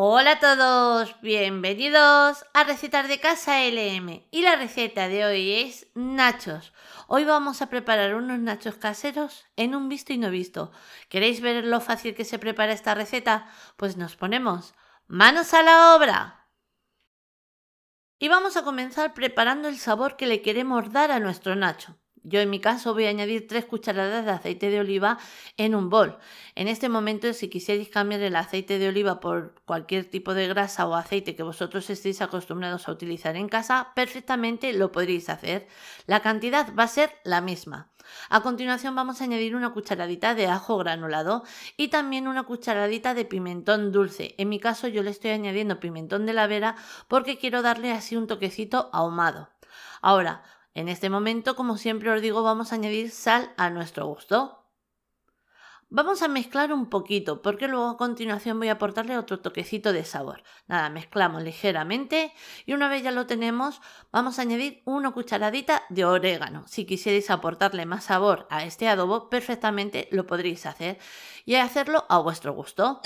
Hola a todos, bienvenidos a Recetas de Casa LM y la receta de hoy es nachos. Hoy vamos a preparar unos nachos caseros en un visto y no visto. ¿Queréis ver lo fácil que se prepara esta receta? Pues nos ponemos manos a la obra. Y vamos a comenzar preparando el sabor que le queremos dar a nuestro nacho. Yo en mi caso voy a añadir 3 cucharadas de aceite de oliva en un bol. En este momento, si quisierais cambiar el aceite de oliva por cualquier tipo de grasa o aceite que vosotros estéis acostumbrados a utilizar en casa, perfectamente lo podréis hacer. La cantidad va a ser la misma. A continuación vamos a añadir una cucharadita de ajo granulado y también una cucharadita de pimentón dulce. En mi caso yo le estoy añadiendo pimentón de la vera porque quiero darle así un toquecito ahumado. Ahora en este momento, como siempre os digo, vamos a añadir sal a nuestro gusto. Vamos a mezclar un poquito porque luego a continuación voy a aportarle otro toquecito de sabor. Nada, mezclamos ligeramente y una vez ya lo tenemos vamos a añadir una cucharadita de orégano. Si quisierais aportarle más sabor a este adobo perfectamente lo podréis hacer y hacerlo a vuestro gusto.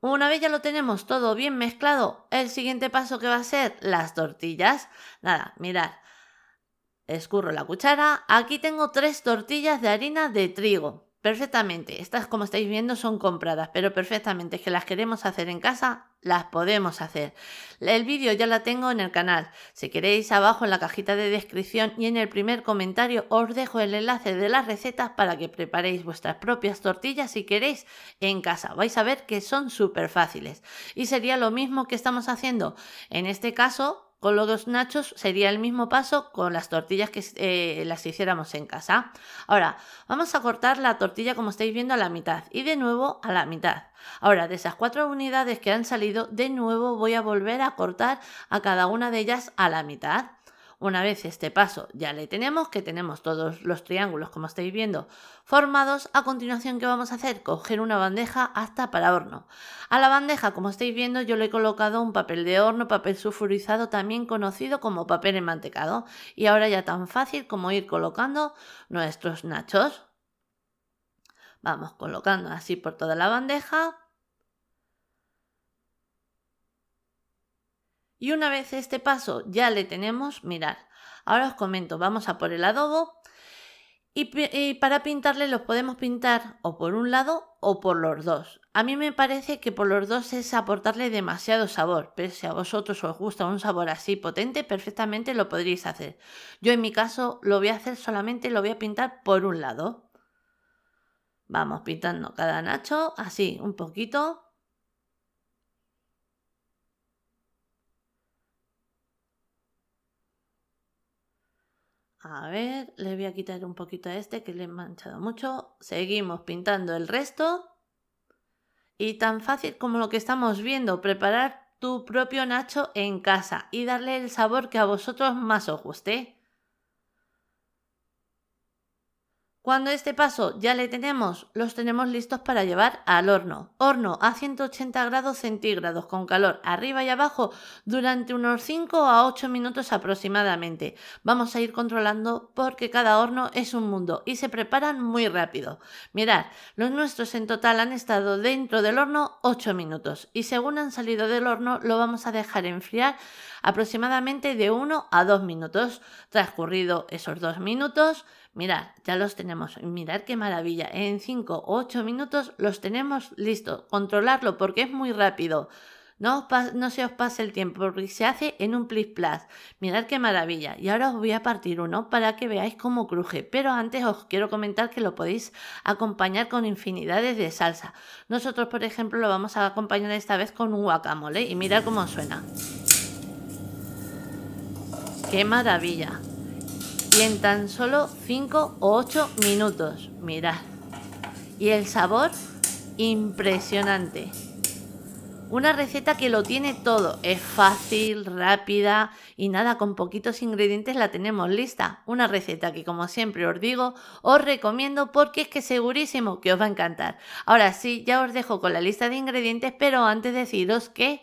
Una vez ya lo tenemos todo bien mezclado, el siguiente paso que va a ser las tortillas. Nada, mirad. Escurro la cuchara. Aquí tengo tres tortillas de harina de trigo perfectamente, estas como estáis viendo son compradas, pero perfectamente que las queremos hacer en casa, las podemos hacer. El vídeo ya la tengo en el canal, si queréis abajo en la cajita de descripción y en el primer comentario os dejo el enlace de las recetas para que preparéis vuestras propias tortillas si queréis en casa. Vais a ver que son súper fáciles y sería lo mismo que estamos haciendo en este caso con los nachos sería el mismo paso con las tortillas que eh, las hiciéramos en casa. Ahora, vamos a cortar la tortilla como estáis viendo a la mitad y de nuevo a la mitad. Ahora, de esas cuatro unidades que han salido, de nuevo voy a volver a cortar a cada una de ellas a la mitad. Una vez este paso ya le tenemos, que tenemos todos los triángulos como estáis viendo formados, a continuación ¿qué vamos a hacer? Coger una bandeja hasta para horno. A la bandeja, como estáis viendo, yo le he colocado un papel de horno, papel sulfurizado también conocido como papel enmantecado. Y ahora ya tan fácil como ir colocando nuestros nachos. Vamos colocando así por toda la bandeja Y una vez este paso ya le tenemos, mirad, ahora os comento, vamos a por el adobo y, para pintarle los podemos pintar o por un lado o por los dos. A mí me parece que por los dos es aportarle demasiado sabor, pero si a vosotros os gusta un sabor así potente, perfectamente lo podréis hacer. Yo en mi caso lo voy a hacer solamente, lo voy a pintar por un lado. Vamos pintando cada nacho, así un poquito. A ver, le voy a quitar un poquito a este que le he manchado mucho. Seguimos pintando el resto. Y tan fácil como lo que estamos viendo, preparar tu propio nacho en casa y darle el sabor que a vosotros más os guste. Cuando este paso ya le tenemos, los tenemos listos para llevar al horno. Horno a 180 grados centígrados con calor arriba y abajo durante unos 5 a 8 minutos aproximadamente. Vamos a ir controlando porque cada horno es un mundo y se preparan muy rápido. Mirad, los nuestros en total han estado dentro del horno 8 minutos y según han salido del horno lo vamos a dejar enfriar aproximadamente de 1 a 2 minutos. Transcurrido esos 2 minutos, Mirad, ya los tenemos. Mirad qué maravilla. En 5 o 8 minutos los tenemos listos. Controlarlo porque es muy rápido. No, se os pase el tiempo porque se hace en un plis plas. Mirad qué maravilla. Y ahora os voy a partir uno para que veáis cómo cruje. Pero antes os quiero comentar que lo podéis acompañar con infinidades de salsa. Nosotros, por ejemplo, lo vamos a acompañar esta vez con un guacamole. Y mirad cómo suena. ¡Qué maravilla! en tan solo 5 o 8 minutos. Mirad. Y el sabor, impresionante. Una receta que lo tiene todo. Es fácil, rápida y nada, con poquitos ingredientes la tenemos lista. Una receta que como siempre os digo, os recomiendo porque es que segurísimo que os va a encantar. Ahora sí, ya os dejo con la lista de ingredientes, pero antes deciros que